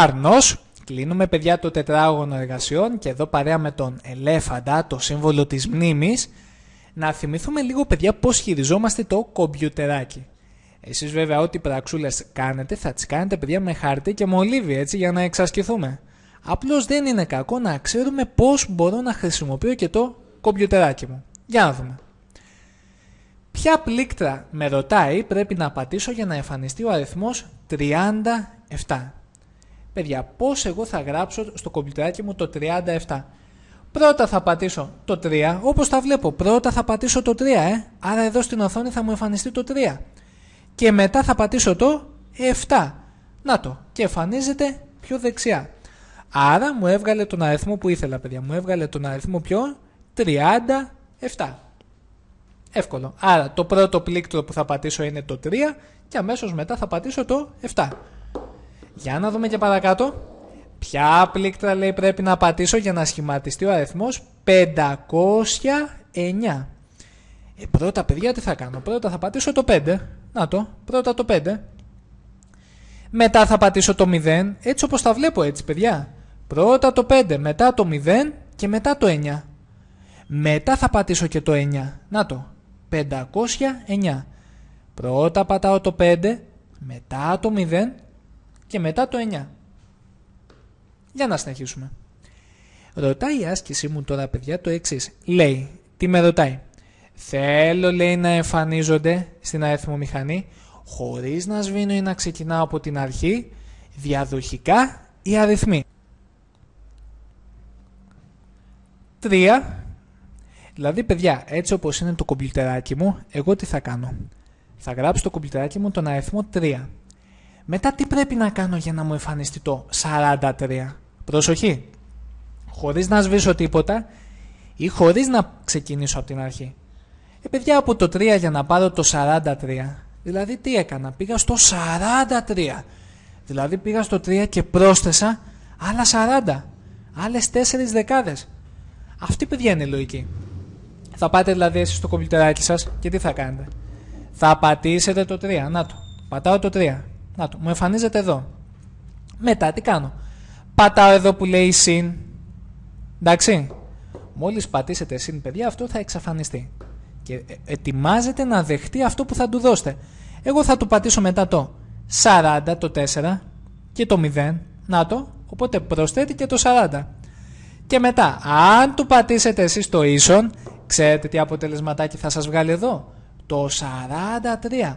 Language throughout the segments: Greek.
Αρνός, κλείνουμε παιδιά το τετράγωνο εργασιών και εδώ παρέα με τον ελέφαντα, το σύμβολο της μνήμης, να θυμηθούμε λίγο παιδιά πώς χειριζόμαστε το κομπιουτεράκι. Εσείς βέβαια ό,τι πραξούλες κάνετε θα τις κάνετε παιδιά με χάρτη και μολύβι έτσι για να εξασκηθούμε. Απλώς δεν είναι κακό να ξέρουμε πώς μπορώ να χρησιμοποιώ και το κομπιουτεράκι μου. Για να δούμε. Ποια πλήκτρα με ρωτάει πρέπει να πατήσω για να εμφανιστεί ο αριθμός 37 παιδιά, πώς εγώ θα γράψω στο κομπιουτεράκι μου το 37. Πρώτα θα πατήσω το 3, όπως τα βλέπω. Πρώτα θα πατήσω το 3, ε. Άρα εδώ στην οθόνη θα μου εμφανιστεί το 3. Και μετά θα πατήσω το 7. Να το. Και εμφανίζεται πιο δεξιά. Άρα μου έβγαλε τον αριθμό που ήθελα, παιδιά. Μου έβγαλε τον αριθμό πιο 37. Εύκολο. Άρα το πρώτο πλήκτρο που θα πατήσω είναι το 3 και αμέσως μετά θα πατήσω το 7. Για να δούμε και παρακάτω. Ποια πλήκτρα λέει πρέπει να πατήσω για να σχηματιστεί ο αριθμός 509. Ε, πρώτα παιδιά τι θα κάνω. Πρώτα θα πατήσω το 5. Να το. Πρώτα το 5. Μετά θα πατήσω το 0. Έτσι όπως τα βλέπω έτσι παιδιά. Πρώτα το 5. Μετά το 0. Και μετά το 9. Μετά θα πατήσω και το 9. Να το. 509. Πρώτα πατάω το 5. Μετά το 0 και μετά το 9. Για να συνεχίσουμε. Ρωτάει η άσκησή μου τώρα παιδιά το εξής. Λέει, τι με ρωτάει. Θέλω λέει να εμφανίζονται στην αριθμό μηχανή χωρίς να σβήνω ή να ξεκινάω από την αρχή διαδοχικά οι αριθμοί. 3. Δηλαδή παιδιά έτσι όπως είναι το κομπιλτεράκι μου εγώ τι θα κάνω. Θα γράψω το κομπιλτεράκι μου τον αριθμό 3. Μετά τι πρέπει να κάνω για να μου εμφανιστεί το 43. Προσοχή. Χωρίς να σβήσω τίποτα ή χωρίς να ξεκινήσω από την αρχή. Ε, παιδιά, από το 3 για να πάρω το 43. Δηλαδή τι έκανα, πήγα στο 43. Δηλαδή πήγα στο 3 και πρόσθεσα άλλα 40. Άλλες 4 δεκάδες. Αυτή παιδιά είναι η λογική. Θα πάτε δηλαδή εσείς στο κομπιουτεράκι σας και τι θα κάνετε. Θα πατήσετε το 3, να το. Πατάω το 3. Να το, μου εμφανίζεται εδώ. Μετά τι κάνω. Πατάω εδώ που λέει συν. Εντάξει. Μόλις πατήσετε συν παιδιά αυτό θα εξαφανιστεί. Και ε, ετοιμάζεται να δεχτεί αυτό που θα του δώσετε. Εγώ θα του πατήσω μετά το 40, το 4 και το 0. Να το. Οπότε προσθέτει και το 40. Και μετά, αν του πατήσετε εσείς το ίσον, ξέρετε τι αποτελεσματάκι θα σας βγάλει εδώ. Το 43.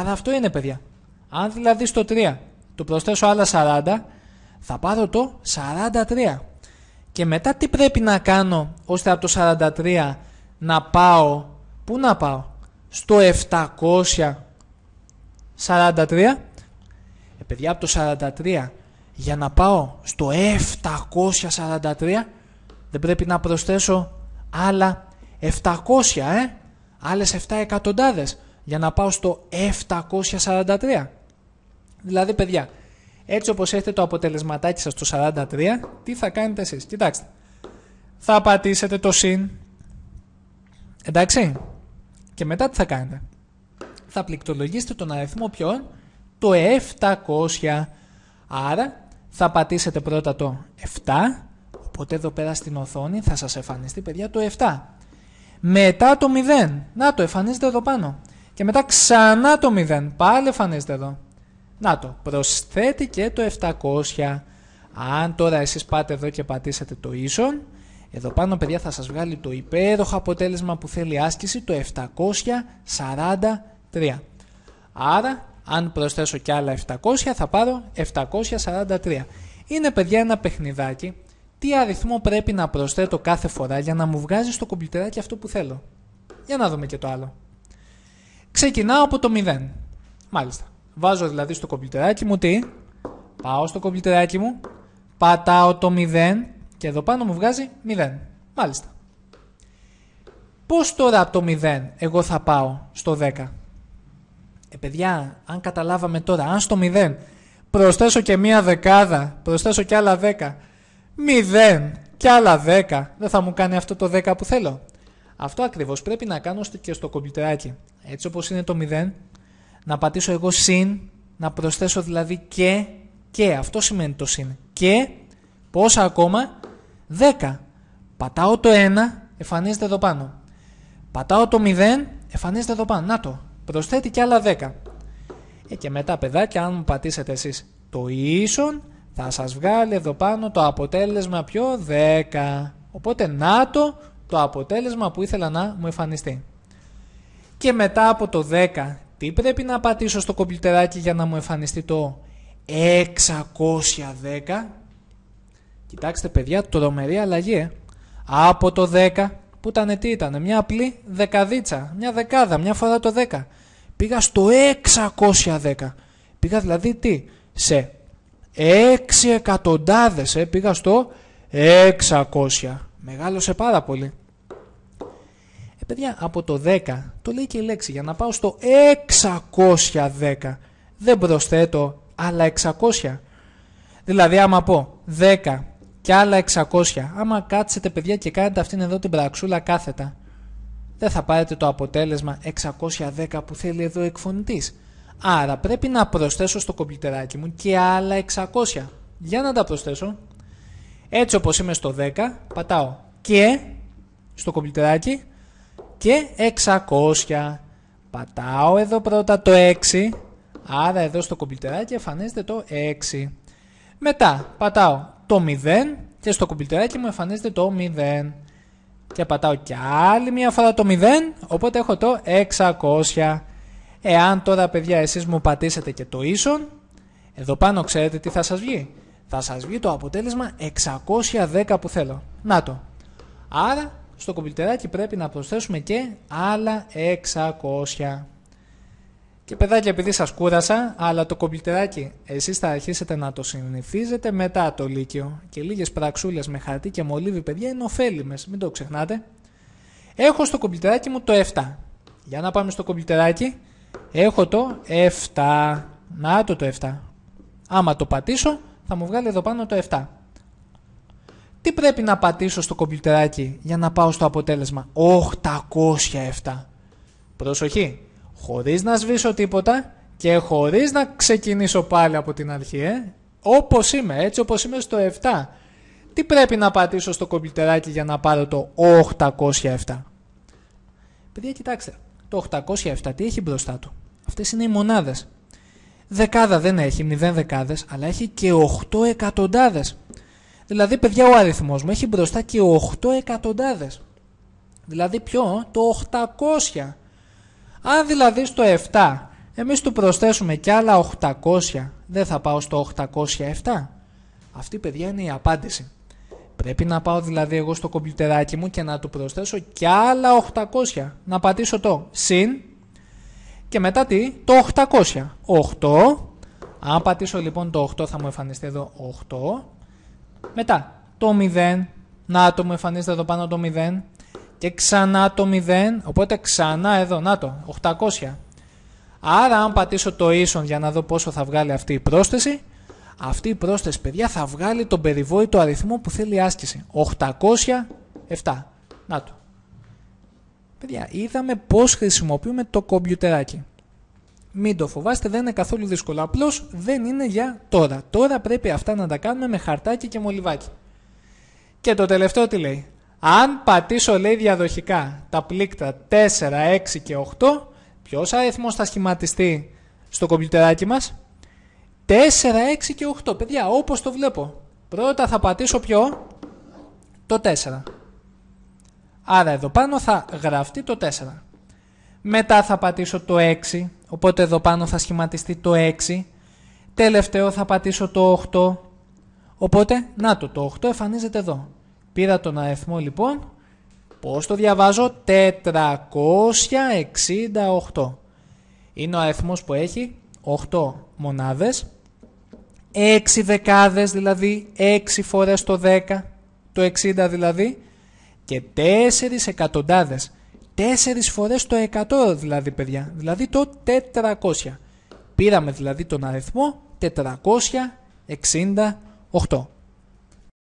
Άρα αυτό είναι παιδιά. Αν δηλαδή στο 3 του προσθέσω άλλα 40, θα πάρω το 43. Και μετά τι πρέπει να κάνω ώστε από το 43 να πάω, πού να πάω, στο 743. Ε, παιδιά, από το 43 για να πάω στο 743 δεν πρέπει να προσθέσω άλλα 700, ε, άλλες 7 εκατοντάδες για να πάω στο 743. Δηλαδή, παιδιά, έτσι όπως έχετε το αποτελεσματάκι σας το 43, τι θα κάνετε εσείς. Κοιτάξτε, θα πατήσετε το συν, εντάξει, και μετά τι θα κάνετε. Θα πληκτολογήσετε τον αριθμό ποιον, το 700. Άρα θα πατήσετε πρώτα το 7, οπότε εδώ πέρα στην οθόνη θα σας εμφανιστεί παιδιά το 7. Μετά το 0, να το εμφανίζεται εδώ πάνω. Και μετά ξανά το 0, πάλι εμφανίζεται εδώ. Να το, προσθέτει και το 700. Αν τώρα εσείς πάτε εδώ και πατήσετε το ίσον, εδώ πάνω παιδιά θα σας βγάλει το υπέροχο αποτέλεσμα που θέλει άσκηση, το 743. Άρα, αν προσθέσω κι άλλα 700 θα πάρω 743. Είναι παιδιά ένα παιχνιδάκι, τι αριθμό πρέπει να προσθέτω κάθε φορά για να μου βγάζει στο κομπιουτεράκι αυτό που θέλω. Για να δούμε και το άλλο. Ξεκινάω από το 0. Μάλιστα. Βάζω δηλαδή στο κομπιουτεράκι μου τι. Πάω στο κομπιουτεράκι μου. Πατάω το 0 και εδώ πάνω μου βγάζει 0. Μάλιστα. Πώς τώρα από το 0 εγώ θα πάω στο 10. Ε, παιδιά, αν καταλάβαμε τώρα, αν στο 0 προσθέσω και μία δεκάδα, προσθέσω και άλλα 10, 0 και άλλα 10, δεν θα μου κάνει αυτό το 10 που θέλω. Αυτό ακριβώς πρέπει να κάνω και στο κομπιουτεράκι. Έτσι όπως είναι το 0, να πατήσω εγώ συν, να προσθέσω δηλαδή και, και, αυτό σημαίνει το συν. Και πόσα ακόμα, 10. Πατάω το 1, εμφανίζεται εδώ πάνω. Πατάω το 0, εμφανίζεται εδώ πάνω. Να το, προσθέτει και άλλα 10. Ε, και μετά παιδάκια, αν μου πατήσετε εσείς το ίσον, θα σας βγάλει εδώ πάνω το αποτέλεσμα πιο 10. Οπότε να το, το αποτέλεσμα που ήθελα να μου εμφανιστεί. Και μετά από το 10 τι πρέπει να πατήσω στο κομπιουτεράκι για να μου εμφανιστεί το 610. Κοιτάξτε παιδιά, τρομερή αλλαγή. Ε. Από το 10, που ήταν τι ήταν, μια απλή δεκαδίτσα, μια δεκάδα, μια φορά το 10. Πήγα στο 610. Πήγα δηλαδή τι, σε 6 εκατοντάδες, ε, πήγα στο 600. Μεγάλωσε πάρα πολύ. Παιδιά, από το 10, το λέει και η λέξη, για να πάω στο 610, δεν προσθέτω άλλα 600. Δηλαδή, άμα πω 10 και άλλα 600, άμα κάτσετε παιδιά και κάνετε αυτήν εδώ την πραξούλα κάθετα, δεν θα πάρετε το αποτέλεσμα 610 που θέλει εδώ ο εκφωνητής. Άρα πρέπει να προσθέσω στο κομπιτεράκι μου και άλλα 600. Για να τα προσθέσω. Έτσι όπως είμαι στο 10, πατάω και στο κομπιτεράκι, και 600. Πατάω εδώ πρώτα το 6, άρα εδώ στο κομπιτεράκι εμφανίζεται το 6. Μετά πατάω το 0 και στο κομπιτεράκι μου εμφανίζεται το 0. Και πατάω και άλλη μια φορά το 0, οπότε έχω το 600. Εάν τώρα παιδιά εσείς μου πατήσετε και το ίσον, εδώ πάνω ξέρετε τι θα σας βγει. Θα σας βγει το αποτέλεσμα 610 που θέλω. Να το. Άρα στο κομπιλτεράκι πρέπει να προσθέσουμε και άλλα 600. Και παιδάκια επειδή σας κούρασα, αλλά το κομπιλτεράκι εσείς θα αρχίσετε να το συνηθίζετε μετά το Λύκειο. Και λίγες πραξούλες με χαρτί και μολύβι παιδιά είναι ωφέλιμες, μην το ξεχνάτε. Έχω στο κομπιλτεράκι μου το 7. Για να πάμε στο κομπιλτεράκι. Έχω το 7. Να το το 7. Άμα το πατήσω θα μου βγάλει εδώ πάνω το 7 τι πρέπει να πατήσω στο κομπιουτεράκι για να πάω στο αποτέλεσμα 807. Προσοχή, χωρίς να σβήσω τίποτα και χωρίς να ξεκινήσω πάλι από την αρχή, ε. όπως είμαι, έτσι όπως είμαι στο 7. Τι πρέπει να πατήσω στο κομπιουτεράκι για να πάρω το 807. Παιδιά κοιτάξτε, το 807 τι έχει μπροστά του. Αυτές είναι οι μονάδες. Δεκάδα δεν έχει, 0 δεκάδες, αλλά έχει και 8 εκατοντάδες. Δηλαδή, παιδιά, ο αριθμός μου έχει μπροστά και 8 εκατοντάδες. Δηλαδή, ποιο, το 800. Αν δηλαδή στο 7 εμείς του προσθέσουμε κι άλλα 800, δεν θα πάω στο 807. Αυτή, παιδιά, είναι η απάντηση. Πρέπει να πάω δηλαδή εγώ στο κομπιουτεράκι μου και να του προσθέσω κι άλλα 800. Να πατήσω το συν και μετά τι, το 800. 8. Αν πατήσω λοιπόν το 8 θα μου εμφανιστεί εδώ 8 μετά το 0, να το μου εμφανίζεται εδώ πάνω το 0 και ξανά το 0, οπότε ξανά εδώ, να το, 800. Άρα αν πατήσω το ίσον για να δω πόσο θα βγάλει αυτή η πρόσθεση, αυτή η πρόσθεση παιδιά θα βγάλει τον περιβόητο αριθμό που θέλει η άσκηση. 807. Να το. Παιδιά, είδαμε πώς χρησιμοποιούμε το κομπιουτεράκι. Μην το φοβάστε, δεν είναι καθόλου δύσκολο. Απλώς δεν είναι για τώρα. Τώρα πρέπει αυτά να τα κάνουμε με χαρτάκι και μολυβάκι. Και το τελευταίο τι λέει. Αν πατήσω λέει διαδοχικά τα πλήκτρα 4, 6 και 8, ποιος αριθμός θα σχηματιστεί στο κομπιουτεράκι μας. 4, 6 και 8. Παιδιά, όπως το βλέπω. Πρώτα θα πατήσω ποιο. Το 4. Άρα εδώ πάνω θα γραφτεί το 4. Μετά θα πατήσω το 6, οπότε εδώ πάνω θα σχηματιστεί το 6. Τελευταίο θα πατήσω το 8, οπότε να το, το 8 εμφανίζεται εδώ. Πήρα τον αριθμό λοιπόν, πώς το διαβάζω, 468. Είναι ο αριθμός που έχει 8 μονάδες, 6 δεκάδες δηλαδή, 6 φορές το 10, το 60 δηλαδή, και 4 εκατοντάδες. Τέσσερις φορές το 100 δηλαδή παιδιά, δηλαδή το 400. Πήραμε δηλαδή τον αριθμό 468.